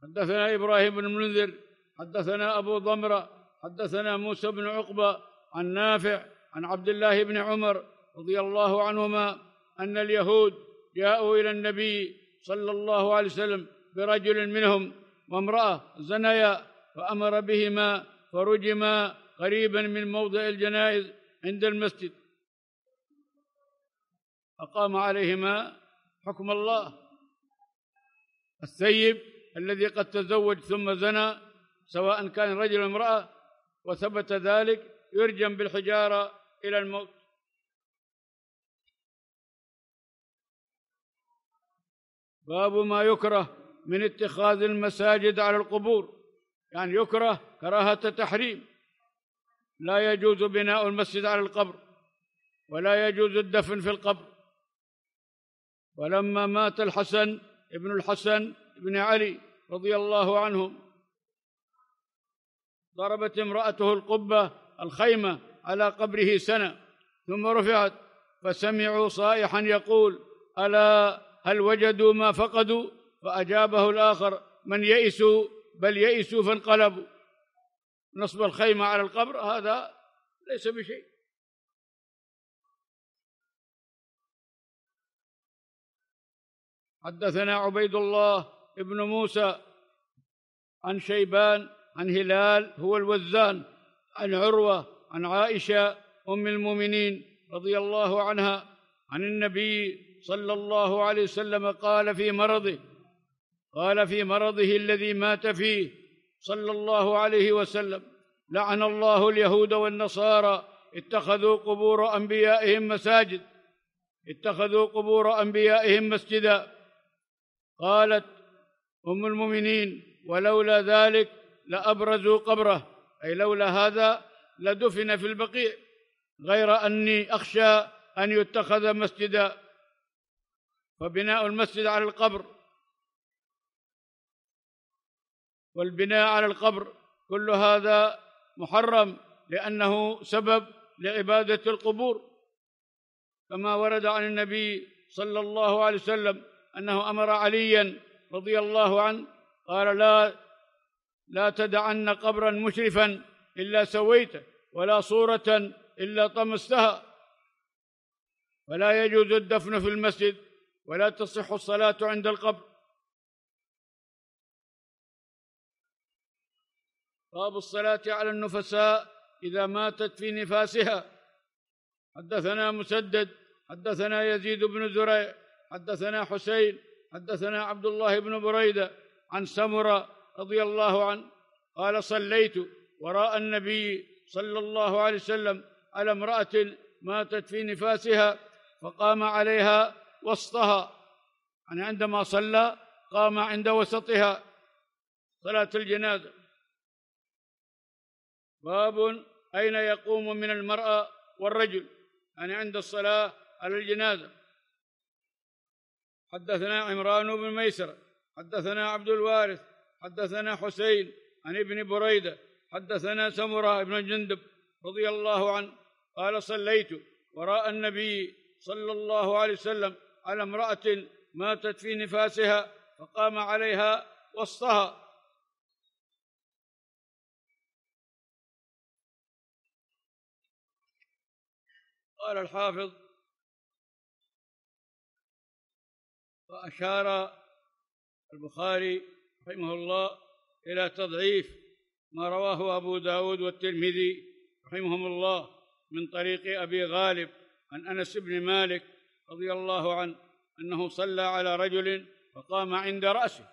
حدثنا إبراهيم بن المنذر حدثنا أبو ضمرة حدثنا موسى بن عقبة عن نافع عن عبد الله بن عمر رضي الله عنهما أن اليهود جاءوا إلى النبي صلى الله عليه وسلم برجل منهم وامرأة زنيا فأمر بهما فرجما قريبا من موضع الجنائز عند المسجد أقام عليهما حكم الله الثيب الذي قد تزوج ثم زنى سواء كان رجل أو امرأة وثبت ذلك يرجم بالحجارة إلى الموت باب ما يكره من اتخاذ المساجد على القبور يعني يكره كراهة تحريم لا يجوز بناء المسجد على القبر ولا يجوز الدفن في القبر ولما مات الحسن ابن الحسن بن علي رضي الله عنهم ضربت امرأته القبة الخيمة على قبره سنة ثم رفعت فسمعوا صائحا يقول ألا هل وجدوا ما فقدوا فأجابه الآخر من يئسوا بل يئسوا فانقلبوا نصب الخيمة على القبر هذا ليس بشيء حدثنا عبيد الله ابن موسى عن شيبان عن هلال هو الوزان عن عروه عن عائشه ام المؤمنين رضي الله عنها عن النبي صلى الله عليه وسلم قال في مرضه قال في مرضه الذي مات فيه صلى الله عليه وسلم لعن الله اليهود والنصارى اتخذوا قبور انبيائهم مساجد اتخذوا قبور انبيائهم مسجدا قالت أم المؤمنين ولولا ذلك لأبرزوا قبره أي لولا هذا لدفن في البقيع غير أني أخشى أن يتخذ مسجدا فبناء المسجد على القبر والبناء على القبر كل هذا محرم لأنه سبب لعبادة القبور كما ورد عن النبي صلى الله عليه وسلم أنه أمر عليا رضي الله عنه قال لا لا تدعن قبرا مشرفا إلا سويته ولا صورة إلا طمستها ولا يجوز الدفن في المسجد ولا تصح الصلاة عند القبر باب الصلاة على النفساء إذا ماتت في نفاسها حدثنا مسدد حدثنا يزيد بن زريع حدثنا حسين حدثنا عبد الله بن بريدة عن سمرة رضي الله عنه قال صليت وراء النبي صلى الله عليه وسلم على امرأة ماتت في نفاسها فقام عليها وسطها يعني عندما صلى قام عند وسطها صلاة الجنازة باب أين يقوم من المرأة والرجل يعني عند الصلاة على الجنازة حدثنا عمران بن ميسر حدثنا عبد الوارث حدثنا حسين عن ابن بريده حدثنا سمره بن جندب رضي الله عنه قال صليت وراء النبي صلى الله عليه وسلم على امراه ماتت في نفاسها فقام عليها وصها قال الحافظ وأشار البخاري رحمه الله إلى تضعيف ما رواه أبو داود والترمذي رحمهم الله من طريق أبي غالب عن أنس بن مالك رضي الله عنه أنه صلى على رجل فقام عند رأسه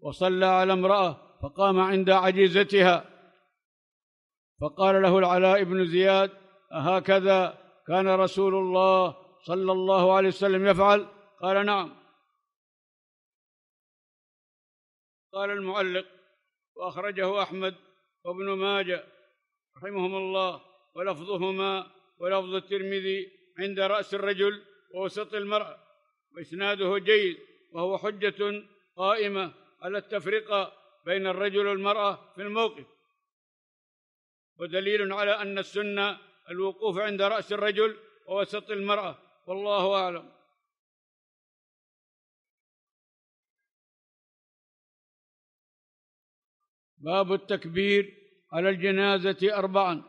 وصلى على امرأة فقام عند عجيزتها فقال له العلاء بن زياد أهكذا كان رسول الله صلى الله عليه وسلم يفعل قال نعم قال المعلق وأخرجه أحمد وابن ماجه رحمهم الله ولفظهما ولفظ الترمذي عند رأس الرجل ووسط المرأة وإسناده جيد وهو حجة قائمة على التفرقة بين الرجل والمرأة في الموقف ودليل على أن السنة الوقوف عند رأس الرجل ووسط المرأة والله أعلم باب التكبير على الجنازة أربعا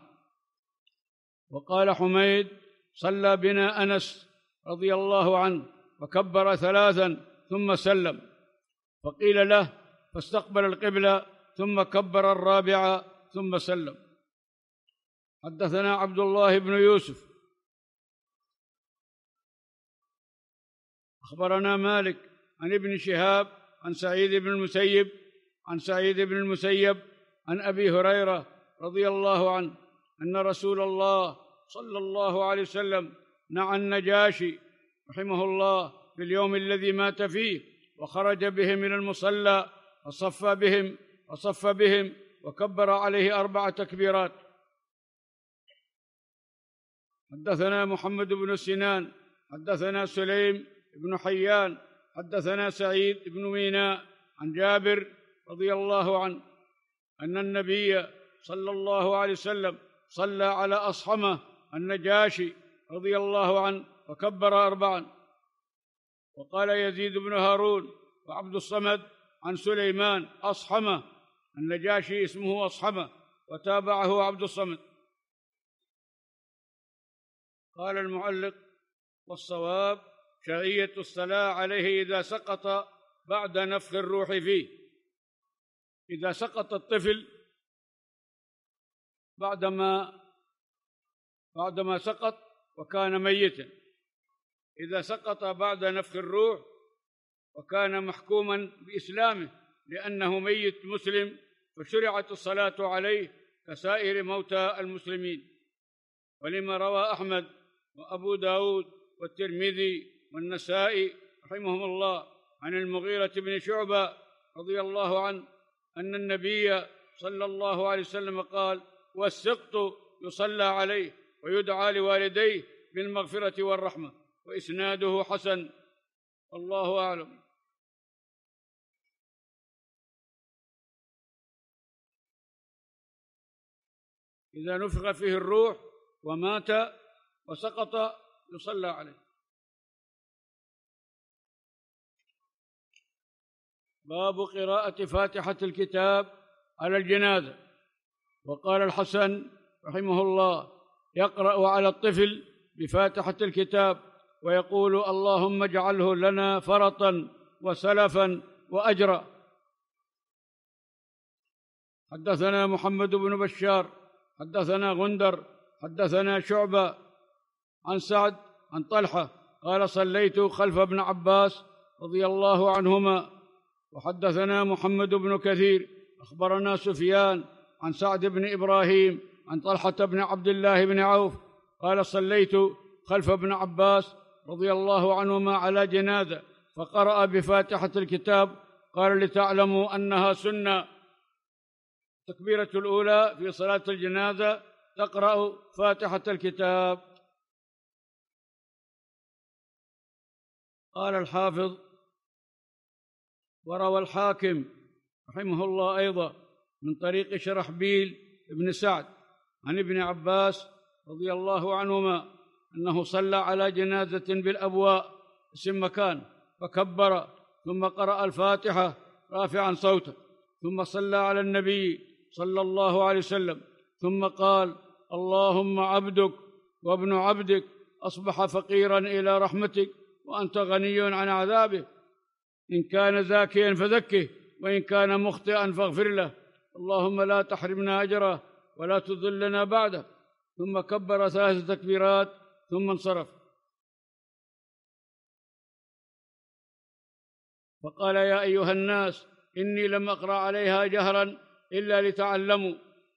وقال حميد صلى بنا أنس رضي الله عنه فكبر ثلاثا ثم سلم فقيل له فاستقبل القبلة ثم كبر الرابعة ثم سلم حدثنا عبد الله بن يوسف أخبرنا مالك عن ابن شهاب عن سعيد بن المسيب عن سعيد بن المسيب عن ابي هريره رضي الله عنه ان رسول الله صلى الله عليه وسلم نعى النجاشي رحمه الله في اليوم الذي مات فيه وخرج بهم من المصلى وصفى بهم وصفى بهم وكبر عليه اربع تكبيرات حدثنا محمد بن سنان حدثنا سليم بن حيان حدثنا سعيد بن ميناء عن جابر رضي الله عنه أن النبي صلى الله عليه وسلم صلى على أصحمه النجاشي رضي الله عنه فكبر أربعا وقال يزيد بن هارون وعبد الصمد عن سليمان أصحمه النجاشي اسمه أصحمه وتابعه عبد الصمد قال المعلق والصواب شرعية الصلاة عليه إذا سقط بعد نفخ الروح فيه إذا سقط الطفل بعدما بعدما سقط وكان ميتا إذا سقط بعد نفخ الروح وكان محكوما بإسلامه لأنه ميت مسلم فشرعت الصلاة عليه كسائر موتى المسلمين ولما روى أحمد وأبو داود والترمذي والنسائي رحمهم الله عن المغيرة بن شعبة رضي الله عنه ان النبي صلى الله عليه وسلم قال والسقط يصلى عليه ويدعى لوالديه بالمغفره والرحمه واسناده حسن الله اعلم اذا نفخ فيه الروح ومات وسقط يصلى عليه باب قراءة فاتحة الكتاب على الجنازة وقال الحسن رحمه الله يقرأ على الطفل بفاتحة الكتاب ويقول اللهم اجعله لنا فرطا وسلفا وأجرا حدثنا محمد بن بشار حدثنا غندر حدثنا شعبة عن سعد عن طلحة قال صليت خلف ابن عباس رضي الله عنهما وحدثنا محمد بن كثير اخبرنا سفيان عن سعد بن ابراهيم عن طلحه بن عبد الله بن عوف قال صليت خلف ابن عباس رضي الله عنهما على جنازه فقرا بفاتحه الكتاب قال لتعلموا انها سنه التكبيره الاولى في صلاه الجنازه تقرا فاتحه الكتاب قال الحافظ وروى الحاكم رحمه الله أيضا من طريق شرحبيل بن سعد عن ابن عباس رضي الله عنهما أنه صلى على جنازة بالأبواء اسم مكان فكبر ثم قرأ الفاتحة رافعا صوته ثم صلى على النبي صلى الله عليه وسلم ثم قال اللهم عبدك وابن عبدك أصبح فقيرا إلى رحمتك وأنت غني عن عذابك إن كان زاكيا فزكه وإن كان مخطئا فاغفر له اللهم لا تحرمنا أجره ولا تضلنا بعده ثم كبر ثلاث تكبيرات ثم انصرف فقال يا أيها الناس إني لم أقرأ عليها جهرا إلا لتعلموا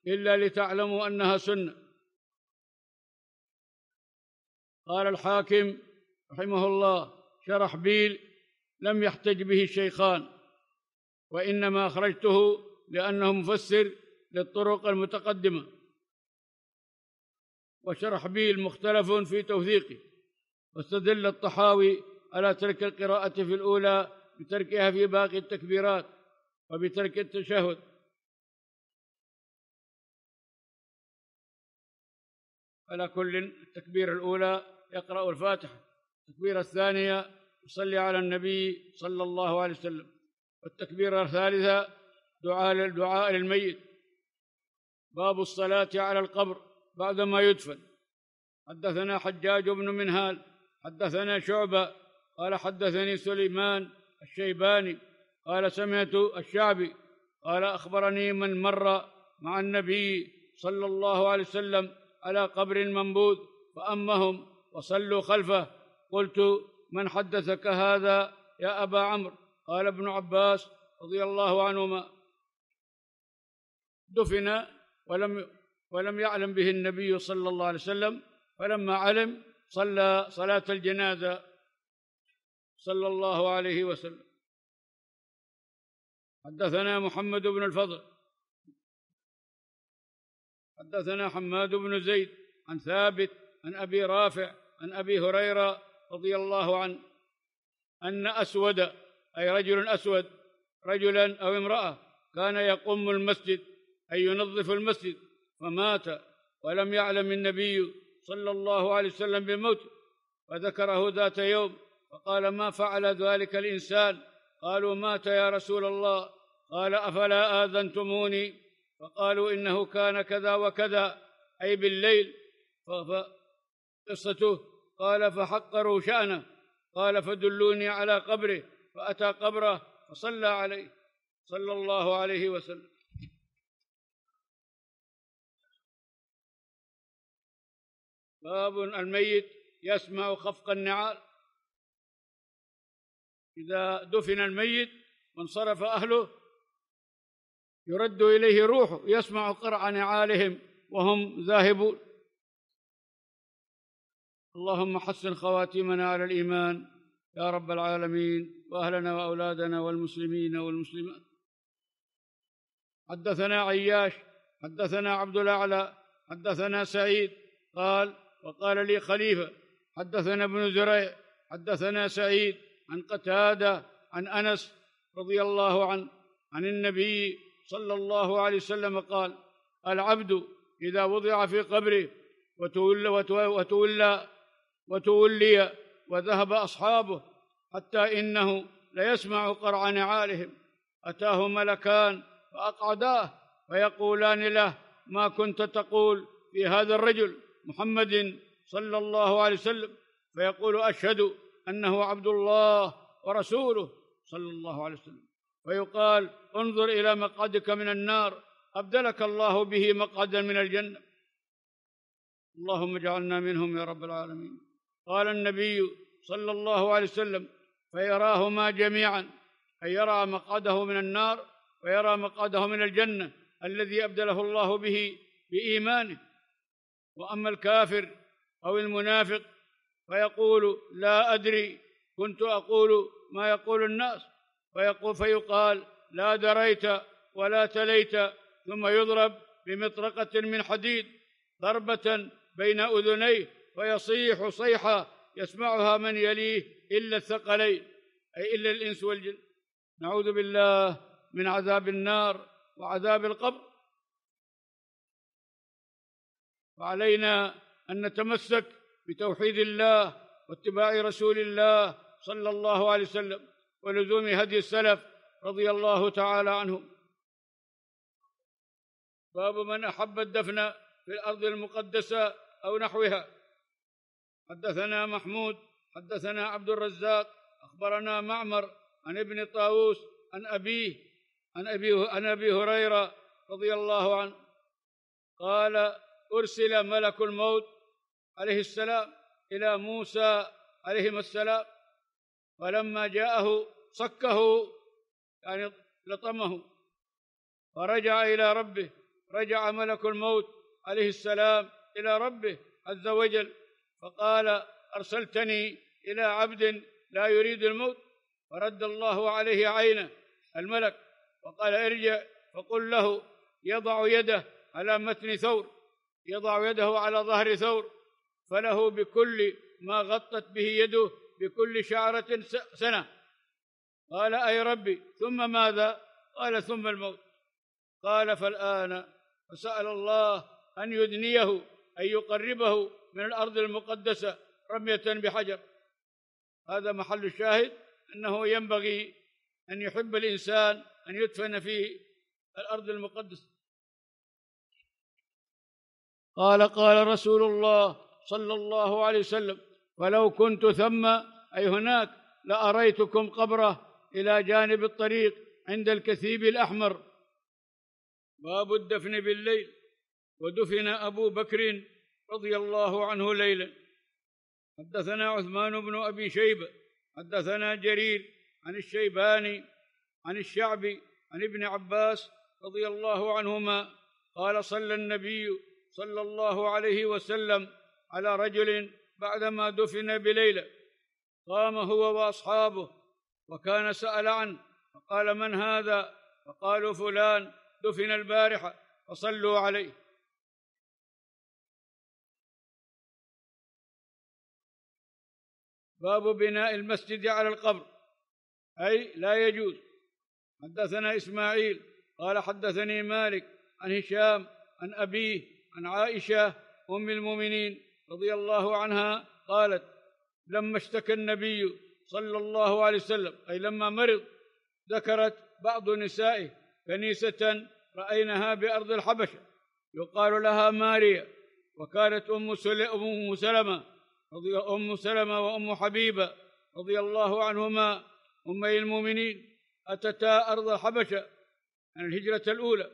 إلا لتعلموا أنها سنة قال الحاكم رحمه الله شرح بيل لم يحتج به الشيخان وإنما أخرجته لأنه مفسر للطرق المتقدمة وشرح بيل مختلف في توثيقه واستدل الطحاوي على ترك القراءة في الأولى بتركها في باقي التكبيرات وبترك التشهد على كل التكبير الأولى يقرأ الفاتحة التكبير الثانية يصلي على النبي صلى الله عليه وسلم والتكبيرة الثالثة دعاء للدعاء للميت باب الصلاة على القبر بعدما يدفن حدثنا حجاج بن منهال حدثنا شعبة قال حدثني سليمان الشيباني قال سمعت الشعبي قال أخبرني من مر مع النبي صلى الله عليه وسلم على قبر منبوذ فأمهم وصلوا خلفه قلت من حدثك هذا يا أبا عمرو قال ابن عباس رضي الله عنهما دفن ولم ولم يعلم به النبي صلى الله عليه وسلم فلما علم صلى صلاة الجنازة صلى الله عليه وسلم حدثنا محمد بن الفضل حدثنا حماد بن زيد عن ثابت عن أبي رافع عن أبي هريرة رضي الله عنه أن أسود أي رجل أسود رجلا أو امرأة كان يقوم المسجد أي ينظف المسجد فمات ولم يعلم النبي صلى الله عليه وسلم بموته فذكره ذات يوم فقال ما فعل ذلك الإنسان قالوا مات يا رسول الله قال أفلا آذنتموني فقالوا إنه كان كذا وكذا أي بالليل قصته قال فحقروا شأنه قال فدلوني على قبره فأتى قبره فصلى عليه صلى الله عليه وسلم باب الميت يسمع خفق النعال إذا دفن الميت وانصرف أهله يرد إليه روحه يسمع قرع نعالهم وهم ذاهبون اللهم حسن خواتيمنا على الإيمان يا رب العالمين وأهلنا وأولادنا والمسلمين والمسلمات حدثنا عياش حدثنا عبد الأعلى حدثنا سعيد قال وقال لي خليفة حدثنا ابن زريع حدثنا سعيد عن قتادة عن أنس رضي الله عنه عن النبي صلى الله عليه وسلم قال العبد إذا وضع في قبره وتولى, وتولى وتولي وذهب أصحابه حتى إنه ليسمع قرع نعالهم أتاه ملكان فأقعداه فيقولان له ما كنت تقول في هذا الرجل محمد صلى الله عليه وسلم فيقول أشهد أنه عبد الله ورسوله صلى الله عليه وسلم فيقال انظر إلى مقعدك من النار أبدلك الله به مقعدا من الجنة اللهم اجعلنا منهم يا رب العالمين قال النبي صلى الله عليه وسلم فيراهما جميعا أي يرى مقعده من النار ويرى مقعده من الجنة الذي أبدله الله به بإيمانه وأما الكافر أو المنافق فيقول لا أدري كنت أقول ما يقول الناس فيقول فيقال لا دريت ولا تليت ثم يضرب بمطرقة من حديد ضربة بين أذنيه فيصيح صيحة يسمعها من يليه إلا الثقلين أي إلا الإنس والجن نعوذ بالله من عذاب النار وعذاب القبر وعلينا أن نتمسك بتوحيد الله واتباع رسول الله صلى الله عليه وسلم ولزوم هدي السلف رضي الله تعالى عنهم باب من أحب الدفن في الأرض المقدسة أو نحوها حدثنا محمود حدثنا عبد الرزاق اخبرنا معمر عن ابن طاووس عن ابيه عن ابي عن ابي هريره رضي الله عنه قال ارسل ملك الموت عليه السلام الى موسى عليهما السلام فلما جاءه صكه يعني لطمه فرجع الى ربه رجع ملك الموت عليه السلام الى ربه عز وجل فقال أرسلتني إلى عبد لا يريد الموت فرد الله عليه عينه الملك وقال ارجع فقل له يضع يده على متن ثور يضع يده على ظهر ثور فله بكل ما غطت به يده بكل شعرة سنة قال أي ربي ثم ماذا قال ثم الموت قال فالآن فسأل الله أن يدنيه أن يقربه من الأرض المقدسة رمية بحجر هذا محل الشاهد أنه ينبغي أن يحب الإنسان أن يدفن في الأرض المقدسة قال قال رسول الله صلى الله عليه وسلم ولو كنت ثم أي هناك لأريتكم قبره إلى جانب الطريق عند الكثيب الأحمر باب الدفن بالليل ودفن أبو بكر رضي الله عنه ليلا حدثنا عثمان بن أبي شيبة حدثنا جرير عن الشيباني عن الشعبي عن ابن عباس رضي الله عنهما قال صلى النبي صلى الله عليه وسلم على رجل بعدما دفن بليله قام هو واصحابه وكان سال عنه فقال من هذا فقالوا فلان دفن البارحه فصلوا عليه باب بناء المسجد على القبر أي لا يجوز حدثنا إسماعيل قال حدثني مالك عن هشام عن أبيه عن عائشة أم المؤمنين رضي الله عنها قالت لما اشتكى النبي صلى الله عليه وسلم أي لما مرض ذكرت بعض نسائه كنيسة رأينها بأرض الحبشة يقال لها ماريا وكانت أم سلمة رضي أم سلمة وأم حبيبة رضي الله عنهما أمي المؤمنين أتتا أرض الحبشة عن الهجرة الأولى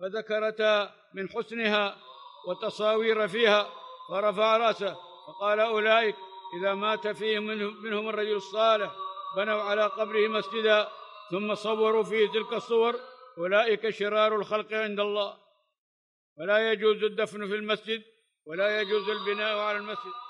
فذكرتا من حسنها وتصاوير فيها فرفع رأسه فقال أولئك إذا مات فيهم منهم الرجل الصالح بنوا على قبره مسجدا ثم صوروا فيه تلك الصور أولئك شرار الخلق عند الله ولا يجوز الدفن في المسجد ولا يجوز البناء على المسجد